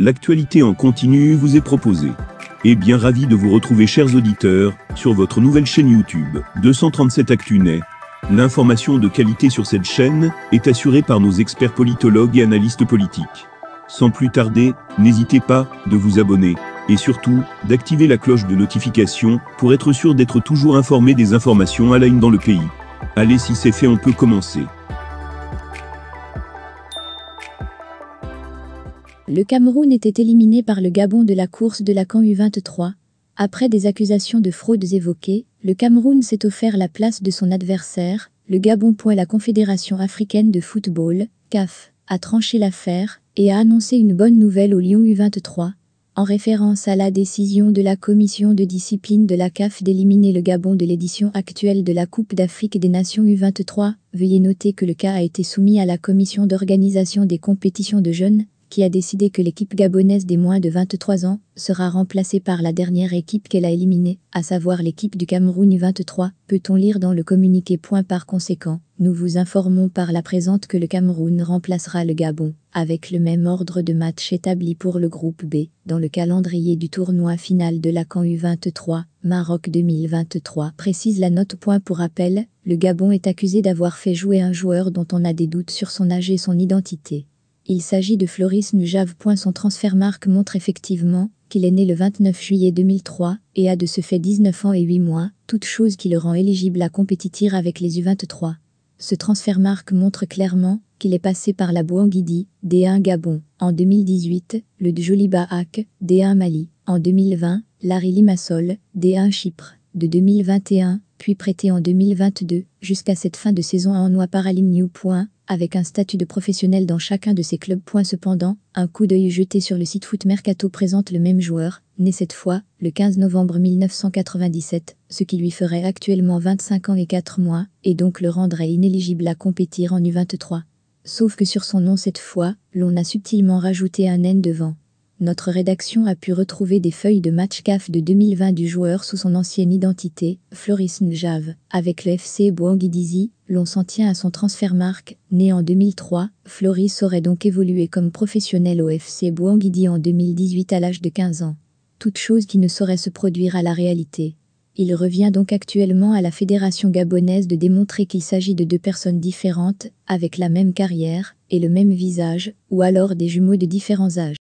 L'actualité en continu vous est proposée. Et bien ravi de vous retrouver chers auditeurs, sur votre nouvelle chaîne YouTube, 237 ActuNet. L'information de qualité sur cette chaîne est assurée par nos experts politologues et analystes politiques. Sans plus tarder, n'hésitez pas de vous abonner et surtout d'activer la cloche de notification pour être sûr d'être toujours informé des informations à la une dans le pays. Allez si c'est fait on peut commencer. Le Cameroun était éliminé par le Gabon de la course de la CAN U23. Après des accusations de fraudes évoquées, le Cameroun s'est offert la place de son adversaire, le Gabon. La Confédération africaine de football, CAF, a tranché l'affaire et a annoncé une bonne nouvelle au Lyon U23, en référence à la décision de la commission de discipline de la CAF d'éliminer le Gabon de l'édition actuelle de la Coupe d'Afrique des Nations U23, veuillez noter que le cas a été soumis à la commission d'organisation des compétitions de jeunes, qui a décidé que l'équipe gabonaise des moins de 23 ans sera remplacée par la dernière équipe qu'elle a éliminée, à savoir l'équipe du Cameroun U23, peut-on lire dans le communiqué. Point par conséquent, nous vous informons par la présente que le Cameroun remplacera le Gabon, avec le même ordre de match établi pour le groupe B, dans le calendrier du tournoi final de la CAN U23, Maroc 2023, précise la note. Point pour rappel, le Gabon est accusé d'avoir fait jouer un joueur dont on a des doutes sur son âge et son identité. Il s'agit de Floris Nujave. Son transfert marque montre effectivement qu'il est né le 29 juillet 2003 et a de ce fait 19 ans et 8 mois, toute chose qui le rend éligible à compétitir avec les U23. Ce transfert marque montre clairement qu'il est passé par la Bouanguidi, D1 Gabon, en 2018, le Djoliba D1 Mali, en 2020, larry Limassol, D1 Chypre de 2021, puis prêté en 2022, jusqu'à cette fin de saison à New Point, Avec un statut de professionnel dans chacun de ses clubs. cependant, un coup d'œil jeté sur le site Foot Mercato présente le même joueur, né cette fois, le 15 novembre 1997, ce qui lui ferait actuellement 25 ans et 4 mois, et donc le rendrait inéligible à compétir en U23. Sauf que sur son nom cette fois, l'on a subtilement rajouté un N devant notre rédaction a pu retrouver des feuilles de match CAF de 2020 du joueur sous son ancienne identité, Floris Njave. Avec le FC Bouangidizi, l'on s'en tient à son transfert marque. Né en 2003, Floris aurait donc évolué comme professionnel au FC Bouanguidi en 2018 à l'âge de 15 ans. Toute chose qui ne saurait se produire à la réalité. Il revient donc actuellement à la Fédération gabonaise de démontrer qu'il s'agit de deux personnes différentes, avec la même carrière et le même visage, ou alors des jumeaux de différents âges.